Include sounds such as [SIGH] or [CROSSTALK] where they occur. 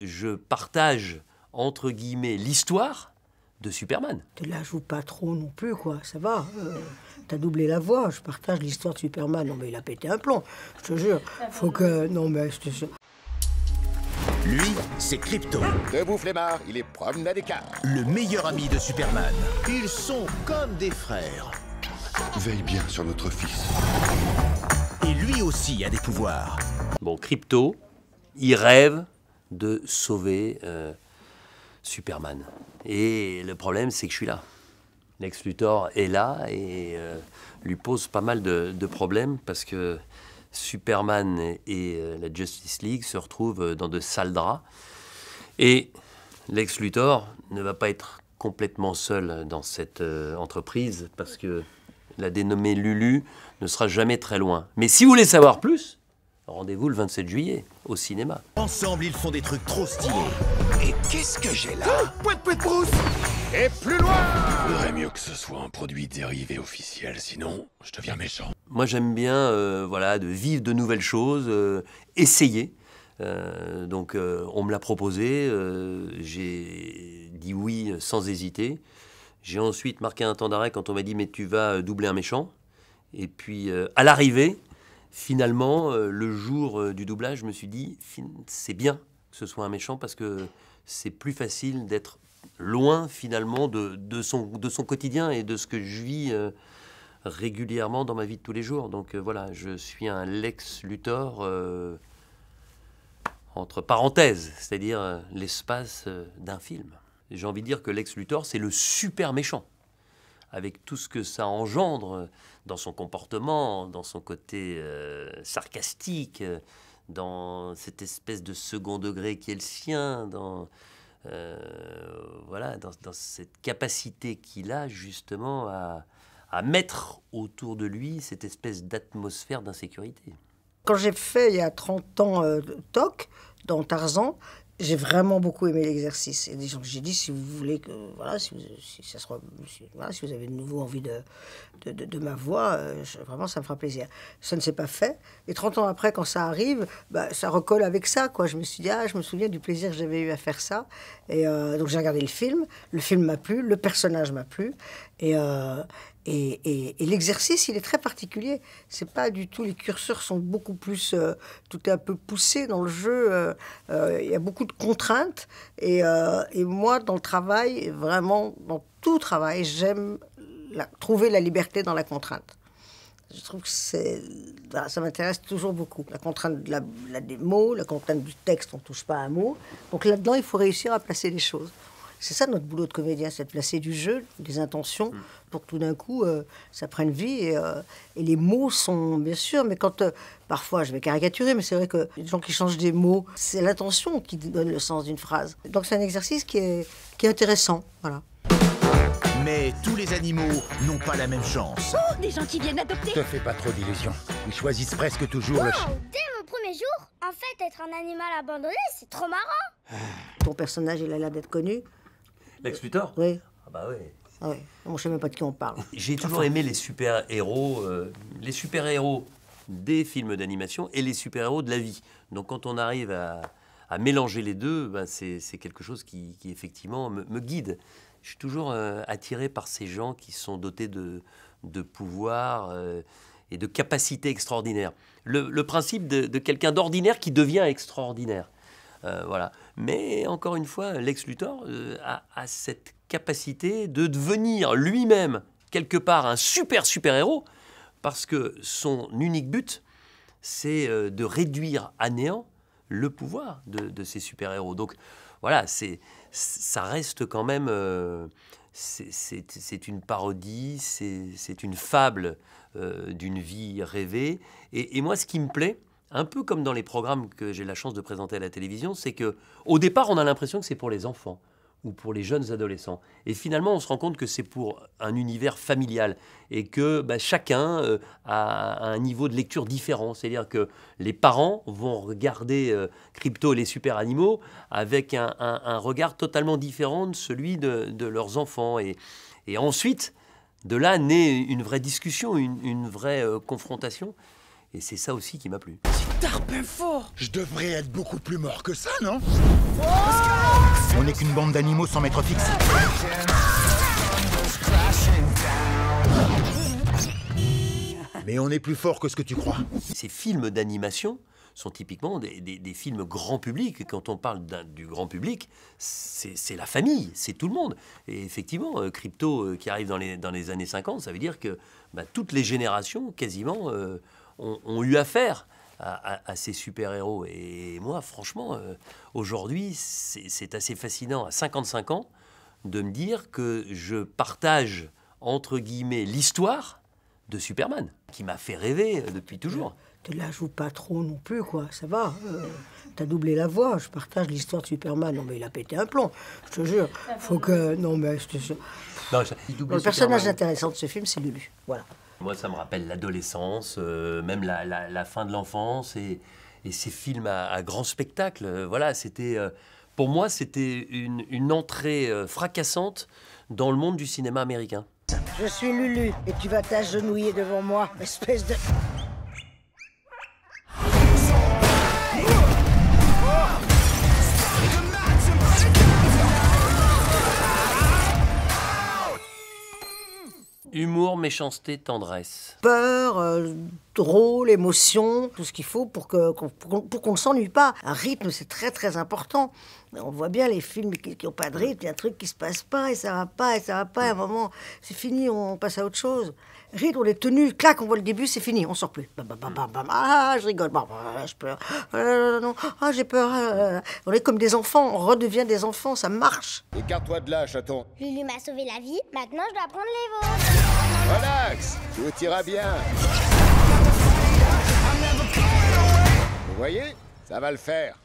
je partage, entre guillemets, l'histoire de Superman. Là, je joue pas trop non plus, quoi. Ça va. Euh, t'as doublé la voix. Je partage l'histoire de Superman. Non, mais il a pété un plomb. Je te jure. Faut que. Non, mais je te Lui, c'est Crypto. Debout, il est promenade des Le meilleur ami de Superman. Ils sont comme des frères. Veille bien sur notre fils. Et lui aussi a des pouvoirs. Bon, Crypto, il rêve de sauver euh, Superman. Et le problème, c'est que je suis là. Lex Luthor est là et euh, lui pose pas mal de, problèmes parce que Superman et, euh, la Justice League se retrouvent dans de sales draps. Et Lex Luthor ne va pas être complètement seul dans cette entreprise parce que la dénommée Lulu ne sera jamais très loin. Mais si vous voulez savoir plus, rendez-vous le 27 juillet au cinéma. Ensemble, ils font des trucs trop stylés. Et qu'est-ce que j'ai là Pouet, oh, pouet, Et plus loin Faudrait mieux que ce soit un produit dérivé officiel, sinon je deviens méchant. Moi, j'aime bien euh, voilà, de vivre de nouvelles choses, euh, essayer. Euh, donc, on me l'a proposé, j'ai dit oui sans hésiter. J'ai ensuite marqué un temps d'arrêt quand on m'a dit mais tu vas doubler un méchant. Et puis, à l'arrivée, finalement, euh, le jour euh, du doublage, je me suis dit, c'est bien que ce soit un méchant parce que c'est plus facile d'être loin finalement de, son, de son quotidien et de ce que je vis euh, régulièrement dans ma vie de tous les jours. Donc voilà, je suis un Lex Luthor entre parenthèses, c'est-à-dire l'espace d'un film. J'ai envie de dire que Lex Luthor, c'est le super méchant avec tout ce que ça engendre dans son comportement, dans son côté euh, sarcastique, euh, dans cette espèce de second degré qui est le sien, dans, euh, voilà, dans, cette capacité qu'il a justement à, mettre autour de lui cette espèce d'atmosphère d'insécurité. Quand j'ai fait il y a 30 ans TOC, dans Tarzan, j'ai vraiment beaucoup aimé l'exercice. Et j'ai dit, si vous voulez que, voilà, si, vous, ça sera, si, voilà, si vous avez de nouveau envie de, de, ma voix, euh, vraiment, ça me fera plaisir. Ça ne s'est pas fait. Et 30 ans après, quand ça arrive, bah, ça recolle avec ça, quoi. Je me suis dit, ah, je me souviens du plaisir que j'avais eu à faire ça. Et euh, donc, j'ai regardé le film. Le film m'a plu, le personnage m'a plu. Et, euh, et, l'exercice, il est très particulier. C'est pas du tout. Les curseurs sont beaucoup plus. Euh, tout est un peu poussé dans le jeu. Euh, euh, il y a beaucoup de contraintes. Et, moi, dans le travail, vraiment, dans tout travail, j'aime trouver la liberté dans la contrainte. Je trouve que c'est, ça m'intéresse toujours beaucoup. La contrainte de la, des mots, la contrainte du texte, on touche pas à un mot. Donc là-dedans, il faut réussir à placer les choses. C'est ça notre boulot de comédien, c'est de placer du jeu, des intentions, mm. pour que tout d'un coup, euh, ça prenne vie. Euh, et, les mots sont, bien sûr, mais quand, euh, parfois, je vais caricaturer, mais c'est vrai que les gens qui changent des mots, c'est l'intention qui donne le sens d'une phrase. Donc c'est un exercice qui est, qui est intéressant, voilà. Mais tous les animaux n'ont pas la même chance. Oh, des gens qui viennent adopter Te fais pas trop d'illusions. Ils choisissent presque toujours wow, Dès mon premier jour, en fait, être un animal abandonné, c'est trop marrant. Ton personnage, il a l'air d'être connu. Lex Luthor Oui. Ah bah oui. Moi, ah je ne sais même pas de qui on parle. [LAUGHS] J'ai toujours aimé les super-héros, euh, les super-héros des films d'animation et les super-héros de la vie. Donc quand on arrive à, mélanger les deux, bah, c'est quelque chose qui, effectivement me, guide. Je suis toujours euh, attiré par ces gens qui sont dotés de, de pouvoir euh, et de capacités extraordinaires. Le, principe de, de quelqu'un d'ordinaire qui devient extraordinaire. Euh, voilà. Mais encore une fois, Lex Luthor euh, a, cette capacité de devenir lui-même quelque part un super super-héros parce que son unique but, c'est euh, de réduire à néant le pouvoir de, ces super-héros. Donc voilà, c'est, ça reste quand même... c'est une parodie, c'est une fable d'une vie rêvée. et, moi, ce qui me plaît, un peu comme dans les programmes que j'ai la chance de présenter à la télévision, c'est que au départ, on a l'impression que c'est pour les enfants ou pour les jeunes adolescents. Et finalement, on se rend compte que c'est pour un univers familial et que bah, chacun euh, a un niveau de lecture différent. C'est-à-dire que les parents vont regarder euh, Crypto et les super animaux avec un, regard totalement différent de celui de, leurs enfants. Et, ensuite, de là naît une vraie discussion, une, vraie euh, confrontation. Et c'est ça aussi qui m'a plu. tarpe fort Je devrais être beaucoup plus mort que ça, non On n'est qu'une bande d'animaux sans maître fixe. Mais on est plus fort que ce que tu crois. Ces films d'animation sont typiquement des, films grand public. Quand on parle du grand public, c'est la famille, c'est tout le monde. Et effectivement, euh, Crypto euh, qui arrive dans les, dans années 50, ça veut dire que bah, toutes les générations, quasiment... Euh, ont, eu affaire à, ces super-héros. Et moi, franchement, euh, aujourd'hui, c'est assez fascinant, à 55 ans, de me dire que je partage, entre guillemets, l'histoire de Superman, qui m'a fait rêver euh, depuis toujours. ne la joues pas trop non plus, quoi. Ça va. Euh, tu as doublé la voix. Je partage l'histoire de Superman. Non, mais il a pété un plomb. Je te jure. Ah Faut que. Non, mais Le personnage intéressant de ce film, c'est Lulu. Voilà. Moi, ça me rappelle l'adolescence, euh, même la, fin de l'enfance et, ces films à, grand spectacle. Euh, voilà, c'était. Euh, pour moi, c'était une, entrée fracassante dans le monde du cinéma américain. Je suis Lulu et tu vas t'agenouiller devant moi, espèce de... Humour, méchanceté, tendresse. Peur, euh, drôle, émotion, tout ce qu'il faut pour qu'on pour qu'on ne s'ennuie pas. Un rythme, c'est très très important. On voit bien les films qui n'ont pas de rythme, il y a un truc qui se passe pas, et ça va pas, et ça va pas, à un moment, c'est fini, on passe à autre chose. Rythme, on est tenu, clac, on voit le début, c'est fini, on sort plus. Ah, ah, je rigole, euh, je pleure, ah, ah, j'ai peur. Ah, on est comme des enfants, on redevient des enfants, ça marche. Écarte-toi de là, chaton. Lulu m'a sauvé la vie, maintenant je dois prendre les vôtres. Tout bien. Vous voyez Ça va le faire.